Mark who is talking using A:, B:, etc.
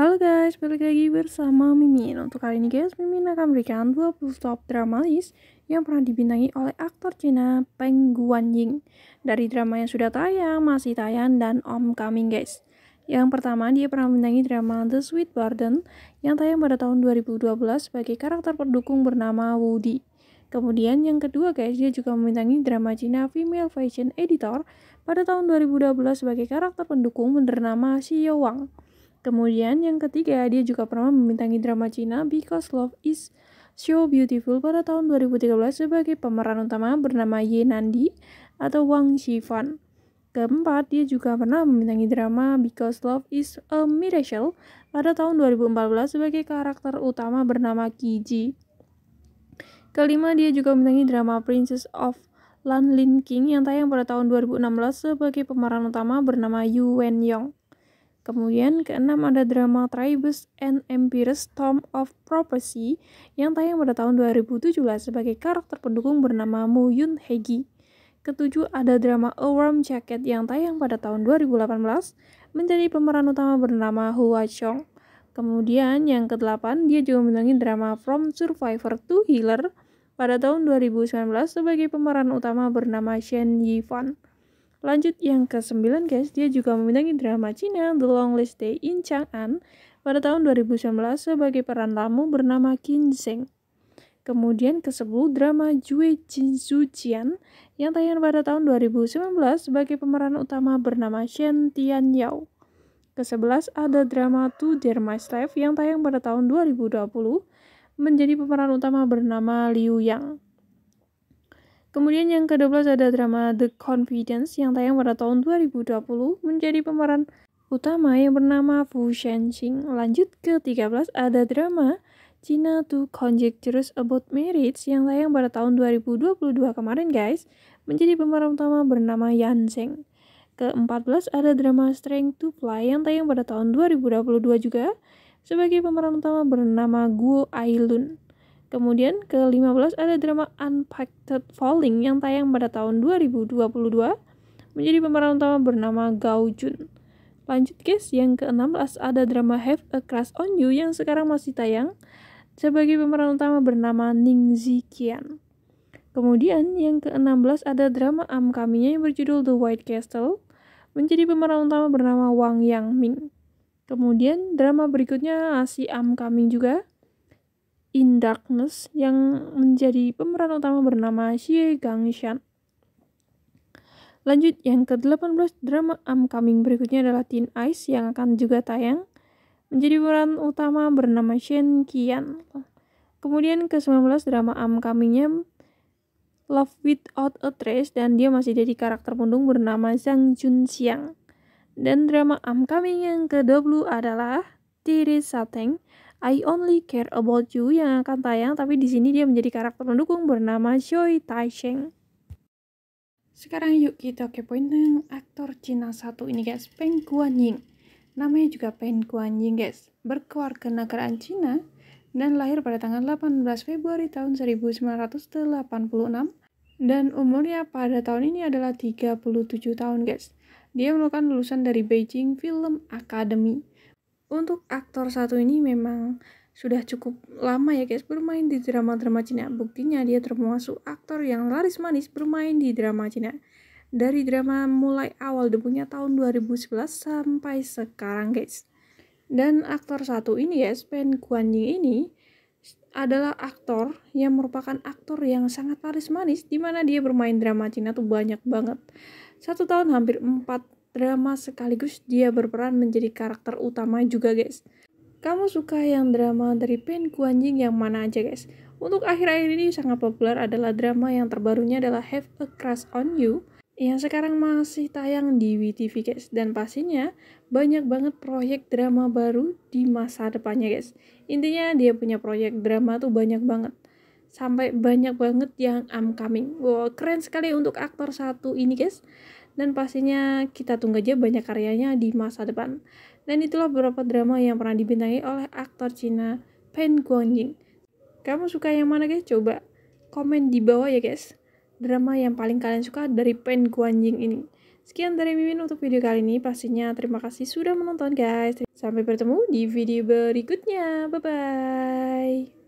A: Halo guys, balik lagi bersama Mimin. Untuk kali ini guys, Mimin akan memberikan 20 top drama list yang pernah dibintangi oleh aktor Cina Peng Ying Dari drama yang sudah tayang, masih tayang, dan Om coming guys. Yang pertama, dia pernah membintangi drama The Sweet Burden yang tayang pada tahun 2012 sebagai karakter pendukung bernama Woody. Kemudian yang kedua guys, dia juga membintangi drama Cina Female Fashion Editor pada tahun 2012 sebagai karakter pendukung bernama Xiao Wang. Kemudian yang ketiga, dia juga pernah membintangi drama Cina Because Love is So Beautiful pada tahun 2013 sebagai pemeran utama bernama Ye Nandi atau Wang Shifan. Keempat, dia juga pernah membintangi drama Because Love is a Miracle pada tahun 2014 sebagai karakter utama bernama Kiji. Kelima, dia juga membintangi drama Princess of Lan Lin King yang tayang pada tahun 2016 sebagai pemeran utama bernama Yu Wen Yong. Kemudian keenam ada drama Tribus and Empires *Tom of Prophecy yang tayang pada tahun 2017 sebagai karakter pendukung bernama Mu Yun Hegi. Ketujuh ada drama A Warm Jacket yang tayang pada tahun 2018 menjadi pemeran utama bernama Hua Chong. Kemudian yang kedelapan dia juga menangin drama From Survivor to Healer pada tahun 2019 sebagai pemeran utama bernama Shen Yifan. Lanjut yang ke-9 guys, dia juga memenangi drama Cina The Longest Day in Chang'an pada tahun 2019 sebagai peran tamu bernama Qin Zheng. Kemudian ke-10 drama Jue Jin Su Jian yang tayang pada tahun 2019 sebagai pemeran utama bernama Shen Tian Yao. Ke-11 ada drama To Dear My Life yang tayang pada tahun 2020 menjadi pemeran utama bernama Liu Yang. Kemudian yang ke-12 ada drama The Confidence yang tayang pada tahun 2020 menjadi pemeran utama yang bernama Fu Shenxing. Lanjut ke 13 ada drama China to Conjectures About Marriage yang tayang pada tahun 2022 kemarin guys menjadi pemeran utama bernama Yan Zheng. Ke-14 ada drama Strength to Play yang tayang pada tahun 2022 juga sebagai pemeran utama bernama Guo Ailun. Kemudian ke-15 ada drama Unpacked Falling yang tayang pada tahun 2022 menjadi pemeran utama bernama Gao Jun. Lanjut guys, yang ke-16 ada drama Have a Crush on You yang sekarang masih tayang sebagai pemeran utama bernama Ning Zikian. Kemudian yang ke-16 ada drama am kaminya yang berjudul The White Castle menjadi pemeran utama bernama Wang Yang Ming. Kemudian drama berikutnya masih am Kaming juga in Darkness yang menjadi pemeran utama bernama Xie Gangshan. Lanjut yang ke-18 drama upcoming berikutnya adalah Teen Ice yang akan juga tayang menjadi pemeran utama bernama Shen Qian. Kemudian ke-19 drama upcomingnya Love Without a Trace dan dia masih jadi karakter pundung bernama Zhang Jun Xiang. Dan drama upcoming yang ke-20 adalah Tiri Sateng I Only Care About You yang akan tayang, tapi di sini dia menjadi karakter pendukung bernama Choi Taisheng. Sekarang yuk kita kepoin yang aktor Cina satu ini guys, Peng Ying. Namanya juga Peng Ying guys, berkeluarga negaraan Cina dan lahir pada tanggal 18 Februari tahun 1986 dan umurnya pada tahun ini adalah 37 tahun guys. Dia merupakan lulusan dari Beijing Film Academy untuk aktor satu ini memang sudah cukup lama ya guys bermain di drama-drama Cina. Buktinya dia termasuk aktor yang laris manis bermain di drama Cina. Dari drama mulai awal debutnya tahun 2011 sampai sekarang guys. Dan aktor satu ini ya, Pen Kuan Ying ini adalah aktor yang merupakan aktor yang sangat laris manis dimana dia bermain drama Cina tuh banyak banget. Satu tahun hampir empat drama sekaligus dia berperan menjadi karakter utama juga guys. Kamu suka yang drama dari Pen Anjing yang mana aja guys? Untuk akhir-akhir ini sangat populer adalah drama yang terbarunya adalah Have a Crush on You yang sekarang masih tayang di WTV guys dan pastinya banyak banget proyek drama baru di masa depannya guys. Intinya dia punya proyek drama tuh banyak banget sampai banyak banget yang I'm Coming. Wow, keren sekali untuk aktor satu ini guys dan pastinya kita tunggu aja banyak karyanya di masa depan. Dan itulah beberapa drama yang pernah dibintangi oleh aktor Cina Pen Guangjing. Kamu suka yang mana guys? Coba komen di bawah ya guys. Drama yang paling kalian suka dari Pen Guangjing ini. Sekian dari Mimin untuk video kali ini. Pastinya terima kasih sudah menonton guys. Sampai bertemu di video berikutnya. Bye-bye.